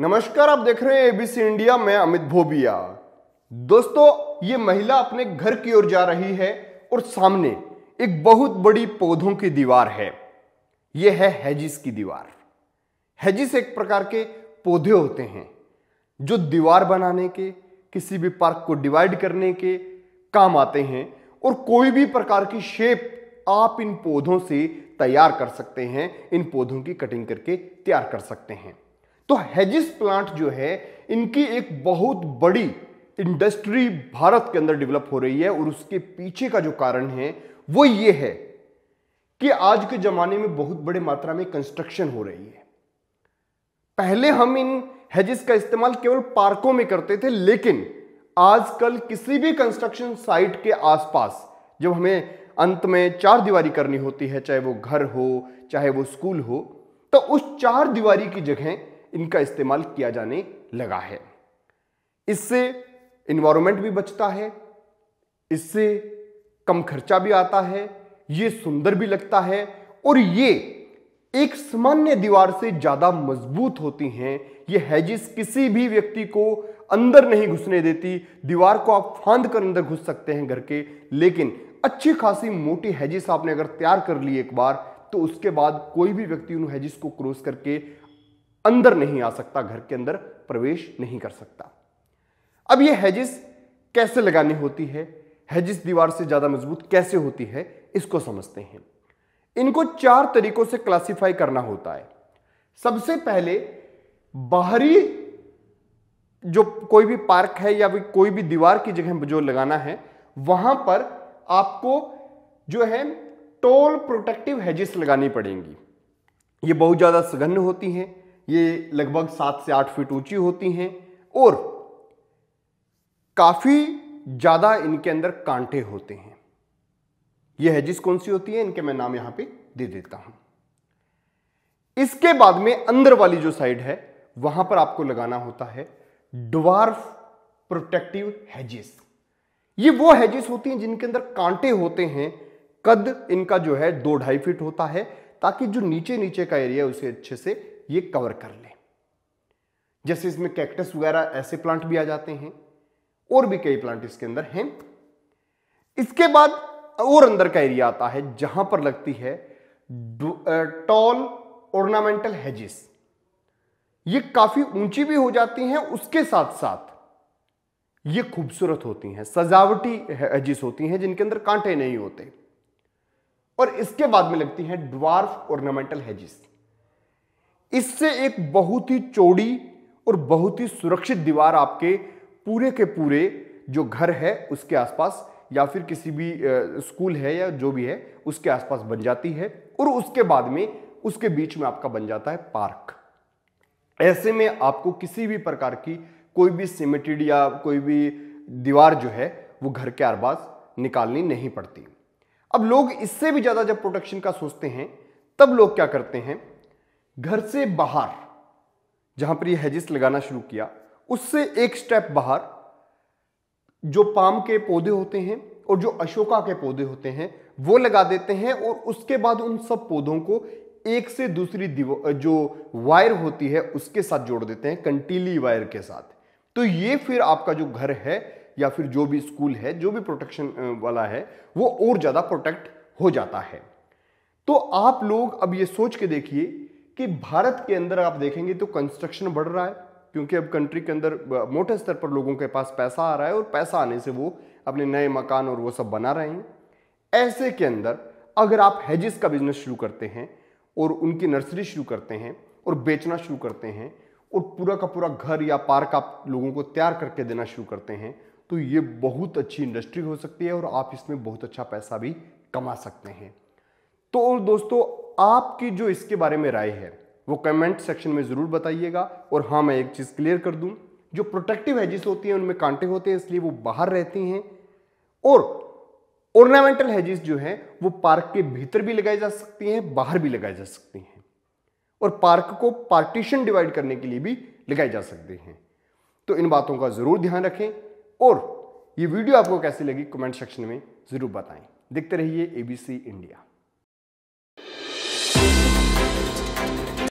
नमस्कार आप देख रहे हैं एबीसी इंडिया मैं अमित भोबिया दोस्तों ये महिला अपने घर की ओर जा रही है और सामने एक बहुत बड़ी पौधों की दीवार है यह है हैजिस की दीवार हैजिस एक प्रकार के पौधे होते हैं जो दीवार बनाने के किसी भी पार्क को डिवाइड करने के काम आते हैं और कोई भी प्रकार की शेप आप इन पौधों से तैयार कर सकते हैं इन पौधों की कटिंग करके तैयार कर सकते हैं तो हेजिस प्लांट जो है इनकी एक बहुत बड़ी इंडस्ट्री भारत के अंदर डेवलप हो रही है और उसके पीछे का जो कारण है वो ये है कि आज के जमाने में बहुत बड़े मात्रा में कंस्ट्रक्शन हो रही है पहले हम इन हेजिस का इस्तेमाल केवल पार्कों में करते थे लेकिन आजकल किसी भी कंस्ट्रक्शन साइट के आसपास जब हमें अंत में चार दीवारी करनी होती है चाहे वो घर हो चाहे वो स्कूल हो तो उस चार दीवारी की जगह इनका इस्तेमाल किया जाने लगा है इससे इन्वायरमेंट भी बचता है इससे कम खर्चा भी आता है ये सुंदर भी लगता है और ये एक सामान्य दीवार से ज़्यादा मजबूत होती हैं ये हैजिस किसी भी व्यक्ति को अंदर नहीं घुसने देती दीवार को आप फांद कर अंदर घुस सकते हैं घर के लेकिन अच्छी खासी मोटी हैजिस आपने अगर तैयार कर ली एक बार तो उसके बाद कोई भी व्यक्ति उन हैजिस को क्रॉस करके अंदर नहीं आ सकता घर के अंदर प्रवेश नहीं कर सकता अब ये हैजिस कैसे लगानी होती है हैजिस दीवार से ज़्यादा मजबूत कैसे होती है इसको समझते हैं इनको चार तरीकों से क्लासिफाई करना होता है सबसे पहले बाहरी जो कोई भी पार्क है या भी कोई भी दीवार की जगह जो लगाना है वहां पर आपको जो है टोल प्रोटेक्टिव हैजिस लगानी पड़ेंगी ये बहुत ज़्यादा सघन होती हैं ये लगभग सात से आठ फीट ऊंची होती हैं और काफ़ी ज़्यादा इनके अंदर कांटे होते हैं ये जिस कौन सी होती है इनके मैं नाम यहां पे दे देता हूं इसके बाद में अंदर वाली जो साइड है वहां पर आपको लगाना होता है ड्वार्फ प्रोटेक्टिव हेजिस ये वो हेजिस होती हैं जिनके अंदर कांटे होते हैं कद इनका जो है दो ढाई फीट होता है ताकि जो नीचे नीचे का एरिया उसे अच्छे से ये कवर कर लें जैसे इसमें कैक्टस वगैरह ऐसे प्लांट भी आ जाते हैं और भी कई प्लांट इसके अंदर हैं इसके बाद और अंदर का एरिया आता है जहां पर लगती है टॉल ऑर्नामेंटल हेजिस ये काफी ऊंची भी हो जाती हैं उसके साथ साथ ये खूबसूरत होती हैं सजावटी हेजिस होती हैं जिनके अंदर कांटे नहीं होते और इसके बाद में लगती हैं ड्वार्फ ऑर्नामेंटल हेजिस इससे एक बहुत ही चौड़ी और बहुत ही सुरक्षित दीवार आपके पूरे के पूरे जो घर है उसके आसपास या फिर किसी भी स्कूल है या जो भी है उसके आसपास बन जाती है और उसके बाद में उसके बीच में आपका बन जाता है पार्क ऐसे में आपको किसी भी प्रकार की कोई भी सीमेंटेड या कोई भी दीवार जो है वो घर के आरबाज निकालनी नहीं पड़ती अब लोग इससे भी ज़्यादा जब प्रोटेक्शन का सोचते हैं तब लोग क्या करते हैं घर से बाहर जहां पर ये हेजिस लगाना शुरू किया उससे एक स्टेप बाहर जो पाम के पौधे होते हैं और जो अशोका के पौधे होते हैं वो लगा देते हैं और उसके बाद उन सब पौधों को एक से दूसरी जो वायर होती है उसके साथ जोड़ देते हैं कंटीली वायर के साथ तो ये फिर आपका जो घर है या फिर जो भी स्कूल है जो भी प्रोटेक्शन वाला है वो और ज़्यादा प्रोटेक्ट हो जाता है तो आप लोग अब ये सोच के देखिए कि भारत के अंदर आप देखेंगे तो कंस्ट्रक्शन बढ़ रहा है क्योंकि अब कंट्री के अंदर मोटे स्तर पर लोगों के पास पैसा आ रहा है और पैसा आने से वो अपने नए मकान और वो सब बना रहे हैं ऐसे के अंदर अगर आप हेजिस का बिजनेस शुरू करते हैं और उनकी नर्सरी शुरू करते हैं और बेचना शुरू करते हैं और पूरा का पूरा घर या पार्क आप लोगों को तैयार करके देना शुरू करते हैं तो ये बहुत अच्छी इंडस्ट्री हो सकती है और आप इसमें बहुत अच्छा पैसा भी कमा सकते हैं तो और दोस्तों आपकी जो इसके बारे में राय है वो कमेंट सेक्शन में ज़रूर बताइएगा और हाँ मैं एक चीज़ क्लियर कर दूं जो प्रोटेक्टिव हेजिस होती हैं उनमें कांटे होते हैं इसलिए वो बाहर रहती हैं और ऑर्नामेंटल हेजिस जो हैं वो पार्क के भीतर भी लगाई जा सकती हैं बाहर भी लगाई जा सकती हैं और पार्क को पार्टीशन डिवाइड करने के लिए भी लगाए जा सकते हैं तो इन बातों का ज़रूर ध्यान रखें और ये वीडियो आपको कैसी लगी कमेंट सेक्शन में ज़रूर बताएं देखते रहिए एबीसी इंडिया